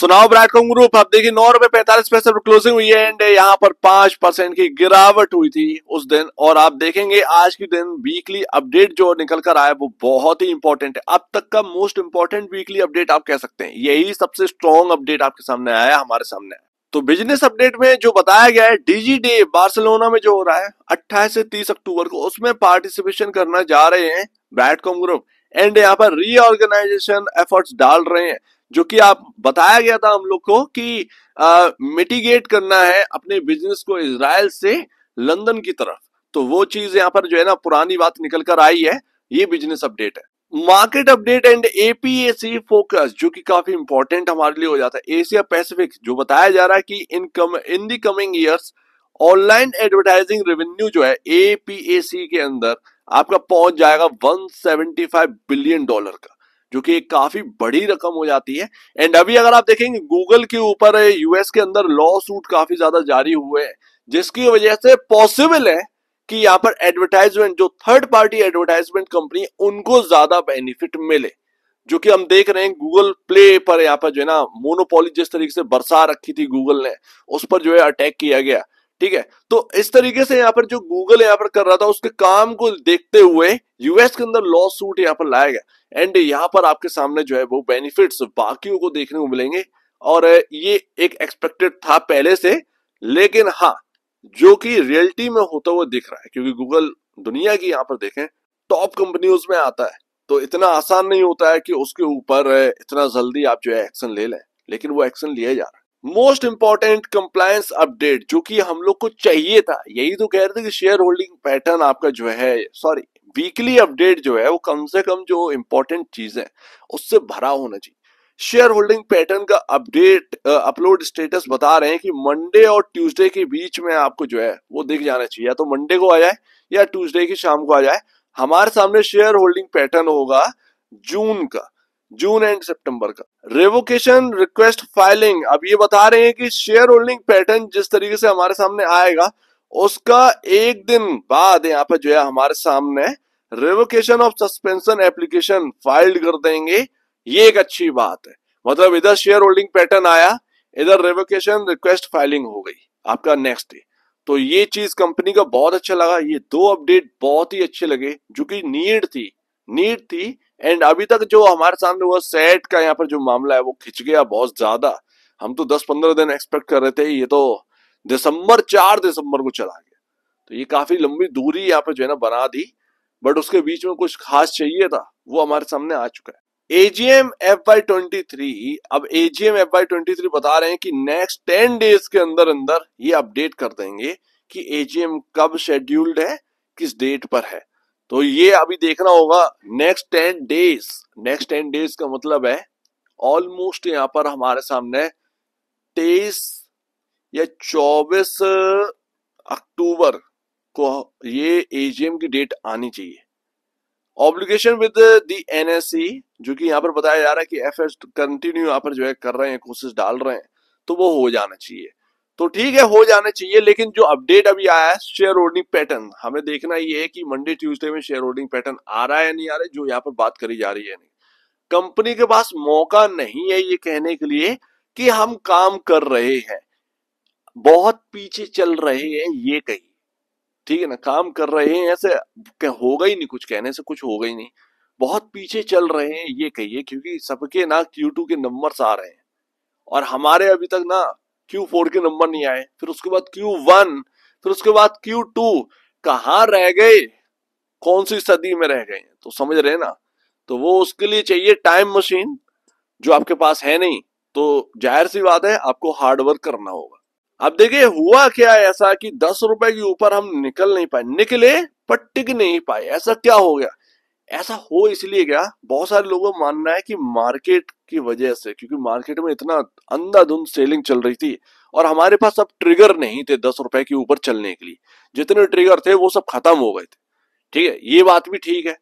सुनाओ Broadcom group आप देखिए नौ रुपए पैंतालीस पैसे पर क्लोजिंग हुई है एंड यहाँ पर पांच परसेंट की गिरावट हुई थी उस दिन और आप देखेंगे आज के दिन वीकली अपडेट जो निकल कर आया वो बहुत ही इंपॉर्टेंट है अब तक का मोस्ट इंपॉर्टेंट वीकली अपडेट आप कह सकते हैं यही सबसे स्ट्रॉन्ग अपडेट आपके सामने आया हमारे सामने तो बिजनेस अपडेट में जो बताया गया है डीजी डे बार्सिलोना में जो हो रहा है अट्ठाईस से तीस अक्टूबर को उसमें पार्टिसिपेशन करना जा रहे हैं ब्रैडकॉम ग्रुप एंड यहाँ पर रीऑर्गेनाइजेशन एफर्ट्स डाल रहे हैं जो कि आप बताया गया था हम लोग को कि मिटिगेट करना है अपने बिजनेस को इसराइल से लंदन की तरफ तो वो चीज यहाँ पर जो है ना पुरानी बात निकल कर आई है ये बिजनेस अपडेट है market update and APAC focus जो कि काफी इंपॉर्टेंट हमारे लिए हो जाता है एशिया पैसिफिक जो बताया जा रहा है कि in come in the coming years online advertising revenue जो है एपीएसी के अंदर आपका पहुंच जाएगा 175 बिलियन डॉलर का जो कि एक काफी बड़ी रकम हो जाती है एंड अभी अगर आप देखेंगे गूगल के ऊपर यूएस के अंदर लॉ सूट काफी ज्यादा जारी हुए हैं जिसकी वजह से पॉसिबल है कि यहाँ पर एडवर्टाइजमेंट जो थर्ड पार्टी एडवर्टाइजमेंट कंपनी उनको ज्यादा बेनिफिट मिले जो कि हम देख रहे हैं गूगल प्ले पर यहाँ पर जो है ना मोनोपोली जिस तरीके से बरसा रखी थी गूगल ने उस पर जो है अटैक किया गया ठीक है तो इस तरीके से यहाँ पर जो गूगल यहाँ पर कर रहा था उसके काम को देखते हुए यूएस के अंदर लॉ सूट यहाँ पर लाया गया एंड यहाँ पर आपके सामने जो है वो बेनिफिट्स बाकियों को देखने को मिलेंगे और ये एक एक्सपेक्टेड था पहले से लेकिन हाँ जो कि रियलिटी में होता हुआ दिख रहा है क्योंकि गूगल दुनिया की यहाँ पर देखें टॉप कंपनियों में आता है तो इतना आसान नहीं होता है कि उसके ऊपर इतना जल्दी आप जो है एक्शन ले लें लेकिन वो एक्शन लिया जा रहा है मोस्ट इंपॉर्टेंट कंप्लायंस अपडेट जो कि हम लोग को चाहिए था यही तो कह रहे थे कि शेयर होल्डिंग पैटर्न आपका जो है सॉरी वीकली अपडेट जो है वो कम से कम जो इंपॉर्टेंट चीज है उससे भरा होना चाहिए शेयर होल्डिंग पैटर्न का अपडेट अपलोड स्टेटस बता रहे हैं कि मंडे और ट्यूसडे के बीच में आपको जो है वो दिख जाना चाहिए या तो मंडे को आ जाए या ट्यूसडे की शाम को आ जाए हमारे सामने शेयर होल्डिंग पैटर्न होगा जून का जून एंड सितंबर का रेवोकेशन रिक्वेस्ट फाइलिंग अब ये बता रहे हैं कि शेयर होल्डिंग पैटर्न जिस तरीके से हमारे सामने आएगा उसका एक दिन बाद यहाँ पर जो है हमारे सामने revocation of suspension application filed कर देंगे ये एक अच्छी बात है मतलब इधर शेयर होल्डिंग पैटर्न आया इधर रेवोकेशन रिक्वेस्ट फाइलिंग हो गई आपका नेक्स्ट डे तो ये चीज कंपनी का बहुत अच्छा लगा ये दो अपडेट बहुत ही अच्छे लगे जो कि नीड थी नीड थी एंड अभी तक जो हमारे सामने हुआ सेट का यहाँ पर जो मामला है वो खिंच गया बहुत ज्यादा हम तो दस पंद्रह दिन एक्सपेक्ट कर रहे थे ये तो दिसंबर चार दिसंबर को चला गया तो ये काफी लंबी दूरी यहाँ पर जो है ना बना दी बट उसके बीच में कुछ खास चाहिए था वो हमारे सामने आ चुका है AGM F by twenty three अब AGM F by twenty three बता रहे हैं कि नेक्स्ट टेन डेज के अंदर अंदर ये अपडेट कर देंगे कि एजीएम कब शेड्यूल्ड है किस डेट पर है तो ये अभी देखना होगा next ten days next ten days का मतलब है ऑलमोस्ट यहाँ पर हमारे सामने तेईस या चौबीस अक्टूबर को ये एजीएम की डेट आनी चाहिए ऑब्लिगेशन विद दी एनएससी जो कि यहाँ पर बताया जा रहा है कि एफ कंटिन्यू यहाँ पर जो है कर रहे हैं कोशिश डाल रहे हैं तो वो हो जाना चाहिए तो ठीक है हो जाने चाहिए लेकिन जो अपडेट अभी आया है शेयर होल्डिंग पैटर्न हमें देखना ये है कि मंडे ट्यूसडे में शेयर होल्डिंग पैटर्न आ रहा है या नहीं आ रहा है जो यहाँ पर बात करी जा रही है नहीं कंपनी के पास मौका नहीं है ये कहने के लिए कि हम काम कर रहे हैं बहुत पीछे चल रहे हैं ये कही ठीक है ना काम कर रहे हैं ऐसे होगा ही नहीं कुछ कहने से कुछ होगा ही नहीं बहुत पीछे चल रहे हैं ये कहिए क्योंकि सबके ना क्यू के नंबर आ रहे हैं और हमारे अभी तक ना Q4 के नंबर नहीं आए फिर उसके बाद Q1 फिर उसके बाद Q2 कहा रह गए कौन सी सदी में रह गए तो समझ रहे ना तो वो उसके लिए चाहिए टाइम मशीन जो आपके पास है नहीं तो जाहिर सी बात है आपको हार्डवर्क करना होगा अब देखिए हुआ क्या ऐसा कि दस रुपए के ऊपर हम निकल नहीं पाए निकले पर टिक नहीं पाए ऐसा क्या हो गया ऐसा हो इसलिए क्या बहुत सारे लोगों का मानना है कि मार्केट की वजह से क्योंकि मार्केट में इतना अंधाधुंध सेलिंग चल रही थी और हमारे पास अब ट्रिगर नहीं थे दस रुपए के ऊपर चलने के लिए जितने ट्रिगर थे वो सब खत्म हो गए थे ठीक है ये बात भी ठीक है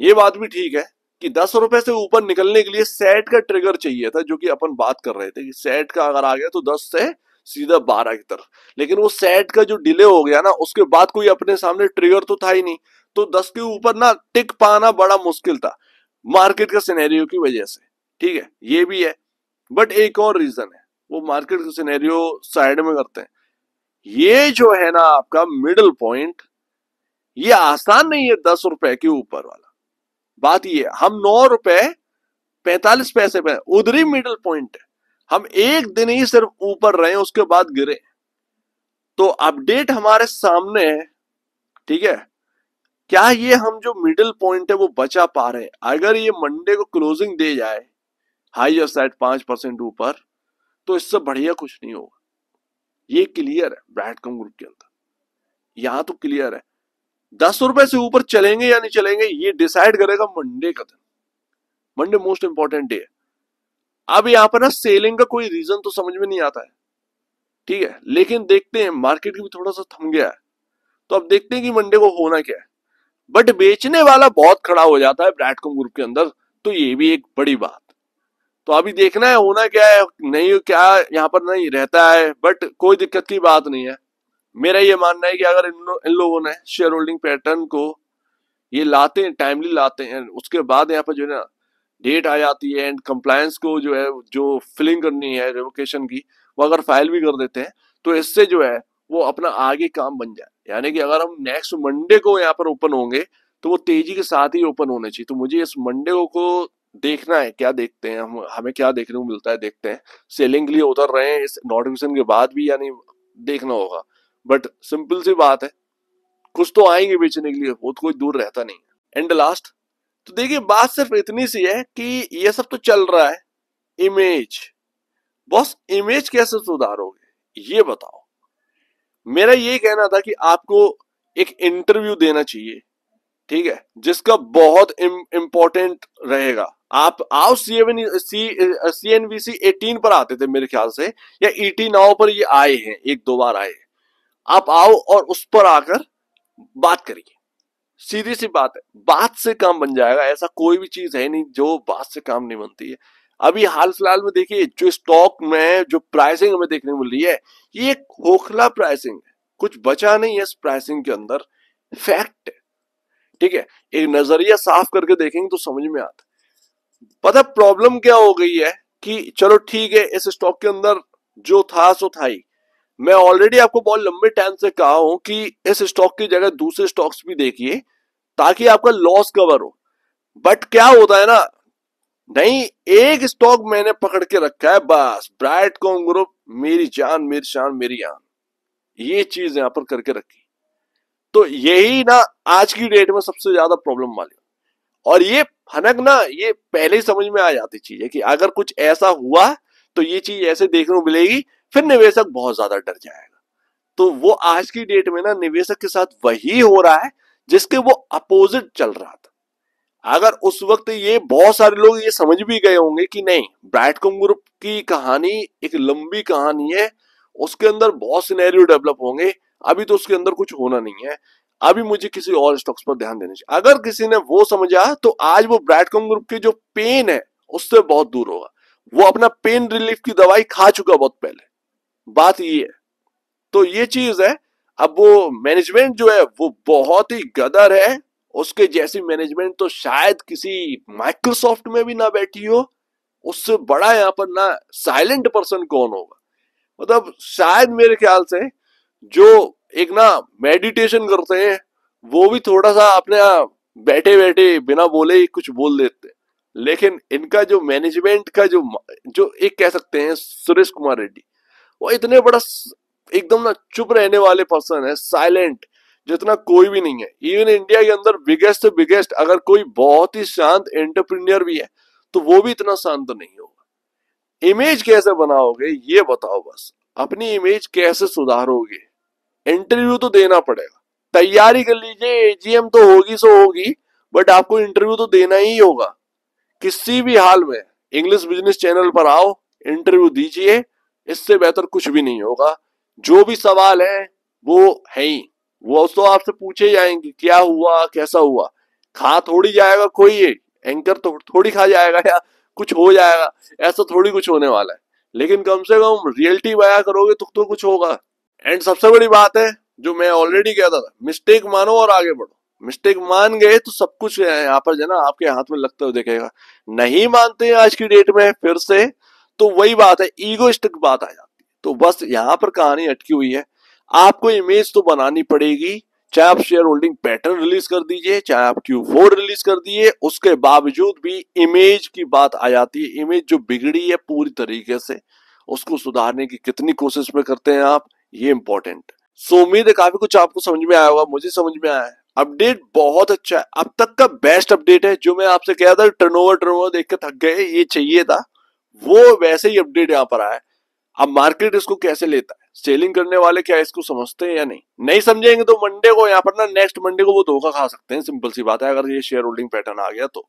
ये बात भी ठीक है कि दस रुपए से ऊपर निकलने के लिए सेट का ट्रिगर चाहिए था जो कि अपन बात कर रहे थे कि सेट का अगर आ गया तो दस से सीधा बारह की तरफ लेकिन वो सेट का जो डिले हो गया ना उसके बाद कोई अपने सामने ट्रिगर तो था ही नहीं तो दस के ऊपर ना टिक पाना बड़ा मुश्किल था मार्केट का सिनेरियो की वजह से ठीक है ये भी है बट एक और रीजन है वो मार्केट का सिनेरियो साइड में करते हैं ये जो है ना आपका मिडल पॉइंट ये आसान नहीं है दस रुपए के ऊपर वाला बात ये हम नौ रुपए पैतालीस पैसे पे उधरी मिडल पॉइंट हम एक दिन ही सिर्फ ऊपर रहे उसके बाद गिरे तो अपडेट हमारे सामने है ठीक है क्या ये हम जो मिडिल पॉइंट है वो बचा पा रहे अगर ये मंडे को क्लोजिंग दे जाए हाई ऑफ साइड पांच परसेंट ऊपर तो इससे बढ़िया कुछ नहीं होगा ये क्लियर है ब्रैडकॉम ग्रुप के अंदर यहां तो क्लियर है दस रुपए से ऊपर चलेंगे या नहीं चलेंगे ये डिसाइड करेगा मंडे का दिन मंडे मोस्ट इंपॉर्टेंट डे है अब यहां पर ना सेलिंग का कोई रीजन तो समझ में नहीं आता है ठीक है लेकिन देखते हैं मार्केट भी थोड़ा सा थम गया है तो अब देखते हैं कि मंडे को होना क्या है बट बेचने वाला बहुत खड़ा हो जाता है ब्रैडकॉम ग्रुप के अंदर तो ये भी एक बड़ी बात तो अभी देखना है होना क्या है नहीं क्या यहाँ पर नहीं रहता है बट कोई दिक्कत की बात नहीं है मेरा ये मानना है कि अगर इन, इन लोगों ने शेयर होल्डिंग पैटर्न को ये लाते हैं टाइमली लाते हैं उसके बाद यहाँ पर जो है ना डेट आ जाती है एंड कंप्लायंस को जो है जो फिलिंग करनी है रिवोकेशन की वो अगर फाइल भी कर देते हैं तो इससे जो है वो अपना आगे काम बन जाए यानी कि अगर हम नेक्स्ट मंडे को यहाँ पर ओपन होंगे तो वो तेजी के साथ ही ओपन होने चाहिए तो मुझे इस मंडे को देखना है क्या देखते हैं हम हमें क्या देखने को मिलता है देखते हैं सेलिंग के लिए उतर रहे हैं इस नोटिफिकेशन के बाद भी यानी देखना होगा बट सिंपल सी बात है कुछ तो आएंगे बेचने के लिए वो तो कोई दूर रहता नहीं है एंड लास्ट तो देखिए बात सिर्फ इतनी सी है कि ये सब तो चल रहा है इमेज बॉस इमेज कैसे सुधारोगे ये बताओ मेरा ये कहना था कि आपको एक इंटरव्यू देना चाहिए ठीक है जिसका बहुत इम्पोर्टेंट रहेगा आप आओ C C C N B C eighteen पर आते थे मेरे ख्याल से या ईटी e नाव पर ये आए हैं एक दो बार आए आप आओ और उस पर आकर बात करिए सीधी सी बात है बात से काम बन जाएगा ऐसा कोई भी चीज है नहीं जो बात से काम नहीं बनती है अभी हाल फिलहाल में देखिए जो स्टॉक में जो प्राइसिंग हमें देखने को रही है ये एक खोखला प्राइसिंग है कुछ बचा नहीं है इस प्राइसिंग के अंदर फैक्ट है ठीक है एक नजरिया साफ करके देखेंगे तो समझ में आता पता प्रॉब्लम क्या हो गई है कि चलो ठीक है इस स्टॉक के अंदर जो था सो था ही मैं ऑलरेडी आपको बहुत लंबे टाइम से कहा हूं कि इस स्टॉक की जगह दूसरे स्टॉक्स भी देखिए ताकि आपका लॉस कवर हो बट क्या होता है ना नहीं एक स्टॉक मैंने पकड़ के रखा है बस ब्राइट कॉम ग्रुप मेरी जान मेरी शान मेरी आन ये चीज यहां पर करके रखी तो यही ना आज की डेट में सबसे ज्यादा प्रॉब्लम वाली और ये फनक ना ये पहले ही समझ में आ जाती चीज है कि अगर कुछ ऐसा हुआ तो ये चीज ऐसे देखने को मिलेगी फिर निवेशक बहुत ज्यादा डर जाएगा तो वो आज की डेट में ना निवेशक के साथ वही हो रहा है जिसके वो अपोजिट चल रहा था अगर उस वक्त ये बहुत सारे लोग ये समझ भी गए होंगे कि नहीं ब्राइटकॉम ग्रुप की कहानी एक लंबी कहानी है उसके अंदर बहुत सिनेरियो डेवलप होंगे अभी तो उसके अंदर कुछ होना नहीं है अभी मुझे किसी और स्टॉक्स पर ध्यान देना चाहिए अगर किसी ने वो समझा तो आज वो ब्राइटकॉम ग्रुप की जो पेन है उससे बहुत दूर होगा वो अपना पेन रिलीफ की दवाई खा चुका बहुत पहले बात ये है तो ये चीज है अब वो मैनेजमेंट जो है वो बहुत ही गदर है उसके जैसी मैनेजमेंट तो शायद किसी माइक्रोसॉफ्ट में भी ना बैठी हो उससे बड़ा यहाँ पर ना साइलेंट पर्सन कौन होगा मतलब शायद मेरे ख्याल से जो एक ना मेडिटेशन करते हैं वो भी थोड़ा सा अपने बैठे बैठे बिना बोले ही कुछ बोल देते हैं लेकिन इनका जो मैनेजमेंट का जो जो एक कह सकते हैं सुरेश कुमार रेड्डी वो इतने बड़ा एकदम ना चुप रहने वाले पर्सन है साइलेंट जितना कोई भी नहीं है इवन इंडिया के अंदर बिगेस्ट से बिगेस्ट अगर कोई बहुत ही शांत एंटरप्रीनियर भी है तो वो भी इतना शांत नहीं होगा इमेज कैसे बनाओगे ये बताओ बस अपनी इमेज कैसे सुधारोगे इंटरव्यू तो देना पड़ेगा तैयारी कर लीजिए एजीएम तो होगी सो होगी बट आपको इंटरव्यू तो देना ही होगा किसी भी हाल में इंग्लिश बिजनेस चैनल पर आओ इंटरव्यू दीजिए इससे बेहतर कुछ भी नहीं होगा जो भी सवाल है वो है ही वो तो आपसे पूछे जाएंगे क्या हुआ कैसा हुआ खा थोड़ी जाएगा कोई ये एंकर तो थोड़ी खा जाएगा या कुछ हो जाएगा ऐसा थोड़ी कुछ होने वाला है लेकिन कम से कम रियलिटी बया करोगे तो तो कुछ होगा एंड सबसे बड़ी बात है जो मैं ऑलरेडी कहता था मिस्टेक मानो और आगे बढ़ो मिस्टेक मान गए तो सब कुछ यहाँ पर जाना आपके हाथ में लगता हुआ देखेगा नहीं मानते आज की डेट में फिर से तो वही बात है ईगोस्टिक बात आ जाती है तो बस यहाँ पर कहानी अटकी हुई है आपको इमेज तो बनानी पड़ेगी चाहे आप शेयर होल्डिंग पैटर्न रिलीज कर दीजिए चाहे आप क्यू फोर रिलीज कर दिए उसके बावजूद भी इमेज की बात आ जाती है इमेज जो बिगड़ी है पूरी तरीके से उसको सुधारने की कितनी कोशिश में करते हैं आप ये इंपॉर्टेंट सो उम्मीद है काफी कुछ आपको समझ में आया होगा मुझे समझ में आया है अपडेट बहुत अच्छा है अब तक का बेस्ट अपडेट है जो मैं आपसे कह रहा था टर्नओवर टर्नओवर देख के थक गए ये चाहिए था वो वैसे ही अपडेट यहाँ पर आया अब मार्केट इसको कैसे लेता है सेलिंग करने वाले क्या इसको समझते हैं या नहीं नहीं समझेंगे तो मंडे को यहाँ पर ना नेक्स्ट मंडे को वो धोखा खा सकते हैं सिंपल सी बात है अगर ये शेयर होल्डिंग पैटर्न आ गया तो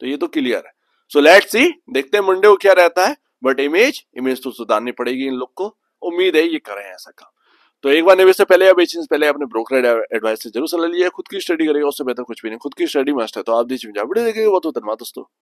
तो ये तो क्लियर है सो लेट सी देखते हैं मंडे को क्या रहता है बट इमेज इमेज तो सुधारनी पड़ेगी इन लोग को उम्मीद है ये करें ऐसा काम तो एक बार निवेश से पहले या बेचने से पहले अपने ब्रोकर एडवाइस से जरूर सलाह लिया खुद की स्टडी करेगा उससे बेहतर कुछ भी नहीं खुद की स्टडी मस्ट है तो आप दीजिए वीडियो देखेंगे वो तो धन्यवाद दोस्तों